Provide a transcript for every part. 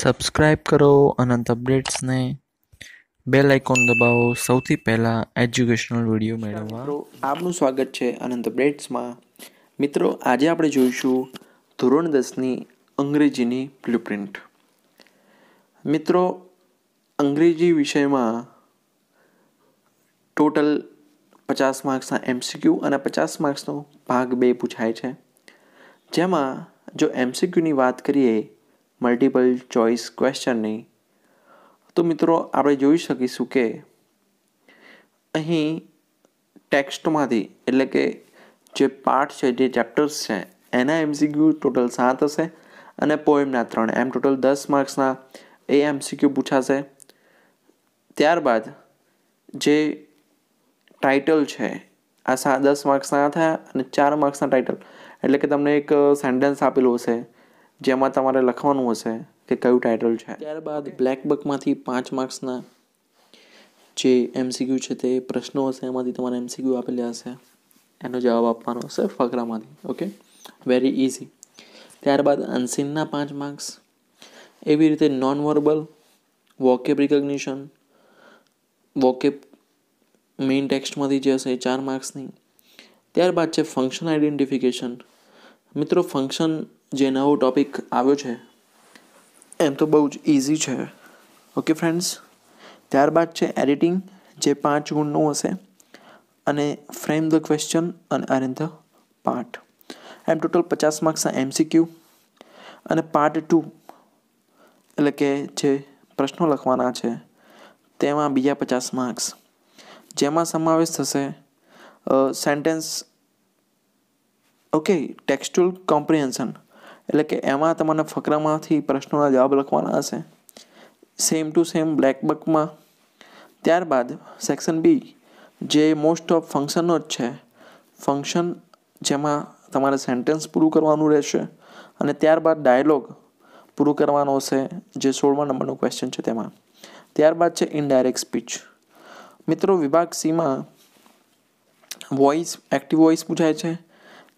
subscribe કરો અનંત અપડેટ્સને bell icon દબાવો સૌથી પહેલાં એજ્યુકેશનલ વિડીયો મેળવવા આપનું સ્વાગત છે અનંત અપડેટ્સમાં મિત્રો આજે આપણે જોઈશું ધોરણ દસની અંગ્રેજીની બ્લુપ્રિન્ટ મિત્રો અંગ્રેજી વિષયમાં ટોટલ પચાસ માર્ક્સના એમસીક્યુ અને પચાસ માર્ક્સનો ભાગ બે પૂછાય છે જેમાં જો એમસીક્યુની વાત કરીએ મલ્ટિપલ ચોઇસ ક્વેશ્ચનની તો મિત્રો આપણે જોઈ શકીશું કે અહીં ટેક્સ્ટમાંથી એટલે કે જે પાર્ટ છે જે ચેપ્ટર્સ છે એના એમસીક્યુ ટોટલ સાત હશે અને પોએમના ત્રણ એમ ટોટલ દસ માર્ક્સના એ એમસીક્યુ પૂછાશે ત્યારબાદ જે ટાઇટલ છે આ સા દસ માર્ક્સના થયા અને ચાર માર્ક્સના ટાઇટલ એટલે કે તમને એક સેન્ટેન્સ આપેલું હશે જેમાં તમારે લખવાનું હશે કે કયું ટાઇટલ છે ત્યારબાદ બ્લેક બકમાંથી પાંચ માર્ક્સના જે એમસીક્યુ છે તે પ્રશ્નો હશે એમાંથી તમારે એમસીક્યુ આપેલા હશે એનો જવાબ આપવાનો હશે ફકરામાંથી ઓકે વેરી ઇઝી ત્યારબાદ અનસીનના પાંચ માર્ક્સ એવી રીતે non verbal vocab recognition vocab main ટેક્સ્ટમાંથી જે હશે એ ચાર માર્ક્સની ત્યારબાદ છે ફંક્શન આઇડેન્ટિફિકેશન મિત્રો ફંક્શન જે નવો ટોપિક આવ્યો છે એમ તો બહુ જ ઇઝી છે ઓકે ફ્રેન્ડ્સ ત્યારબાદ છે એડિટિંગ જે પાંચ ગુણનું હશે અને ફ્રેમ ધ ક્વેશ્ચન અને અરેન્જ ધ પાર્ટ એમ ટોટલ પચાસ માર્ક્સના એમસીક્યુ અને પાર્ટ ટુ એટલે કે જે પ્રશ્નો લખવાના છે તેમાં બીજા પચાસ માર્ક્સ જેમાં સમાવેશ થશે સેન્ટેન્સ ઓકે ટેક્સ્ટુઅલ કોમ્પ્રિહેન્શન એટલે કે એમાં તમારા ફકરામાંથી પ્રશ્નોના જવાબ લખવાના હશે સેમ ટુ સેમ બ્લેક બ્લેકબકમાં ત્યારબાદ સેક્શન બી જે મોસ્ટ ઓફ ફંક્શનો જ છે ફંક્શન જેમાં તમારે સેન્ટેન્સ પૂરું કરવાનું રહેશે અને ત્યારબાદ ડાયલોગ પૂરું કરવાનો હશે જે સોળમા નંબરનું ક્વેશ્ચન છે તેમાં ત્યારબાદ છે ઇનડાયરેક્ટ સ્પીચ મિત્રો વિભાગ સીમાં વોઇસ એક્ટિવ વોઇસ પૂછાય છે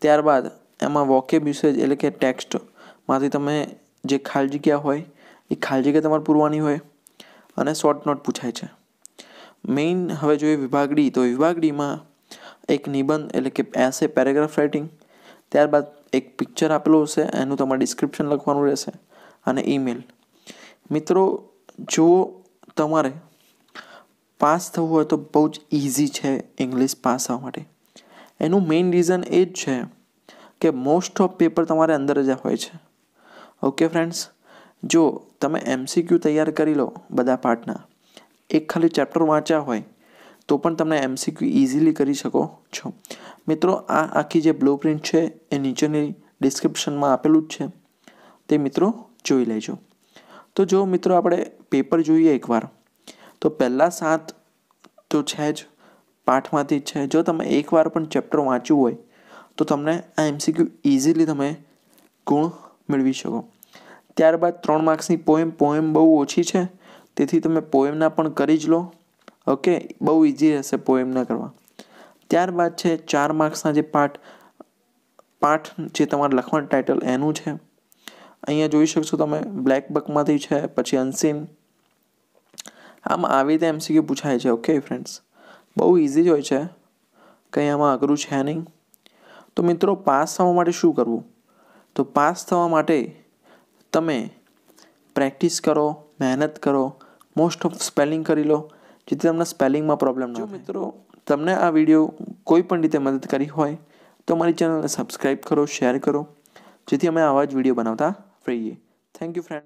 ત્યારબાદ એમાં વોકેબ યુસેજ એટલે કે ટેક્સ્ટમાંથી તમે જે ખાલી જગ્યા હોય એ ખાલી જગ્યા તમારે પૂરવાની હોય અને શોર્ટ નોટ પૂછાય છે મેઇન હવે જોઈએ વિભાગડી તો વિભાગડીમાં એક નિબંધ એટલે કે એસે પેરેગ્રાફ રાઇટિંગ ત્યારબાદ એક પિક્ચર આપેલું હશે એનું તમારે ડિસ્ક્રિપ્શન લખવાનું રહેશે અને ઈમેલ મિત્રો જો તમારે પાસ થવું હોય તો બહુ જ ઇઝી છે ઇંગ્લિશ પાસ થવા માટે એનું મેઇન રીઝન એ જ છે કે મોસ્ટ ઓફ પેપર તમારે અંદર જ હોય છે ઓકે ફ્રેન્ડ્સ જો તમે એમસીક્યુ તૈયાર કરી લો બધા પાર્ટના એક ખાલી ચેપ્ટર વાંચ્યા હોય તો પણ તમે એમસીક્યુ ઇઝીલી કરી શકો છો મિત્રો આ આખી જે બ્લુ પ્રિન્ટ છે એ નીચેની ડિસ્ક્રિપ્શનમાં આપેલું જ છે તે મિત્રો જોઈ લેજો તો જો મિત્રો આપણે પેપર જોઈએ એકવાર તો પહેલાં સાત તો છે જ પાઠમાંથી જ છે જો તમે એકવાર પણ ચેપ્ટર વાંચ્યું હોય તો તમને આ એમસીક્યુ ઇઝીલી તમે ગુણ મેળવી શકો ત્યારબાદ ત્રણ માર્ક્સની પોએમ પોએમ બહુ ઓછી છે તેથી તમે પોએમના પણ કરી જ લો ઓકે બહુ ઇઝી રહેશે પોએમના કરવા ત્યારબાદ છે ચાર માર્ક્સના જે પાઠ પાઠ જે તમારે લખવાનું ટાઇટલ એનું છે અહીંયા જોઈ શકશો તમે બ્લેક બકમાંથી છે પછી અનસીન આમ આવી રીતે એમસીક્યુ પૂછાય છે ઓકે ફ્રેન્ડ્સ બહુ ઇઝી જ હોય છે કંઈ આમાં અઘરું છે નહીં તો મિત્રો પાસ થવા માટે શું કરવું તો પાસ થવા માટે તમે પ્રેક્ટિસ કરો મહેનત કરો મોસ્ટ ઓફ સ્પેલિંગ કરી લો જેથી તમને સ્પેલિંગમાં પ્રોબ્લેમ ન મિત્રો તમને આ વિડીયો કોઈ પણ રીતે મદદ કરી હોય તો મારી ચેનલને સબસ્ક્રાઈબ કરો શેર કરો જેથી અમે આવા જ વિડીયો બનાવતા રહીએ થેન્ક યુ ફ્રેન્ડ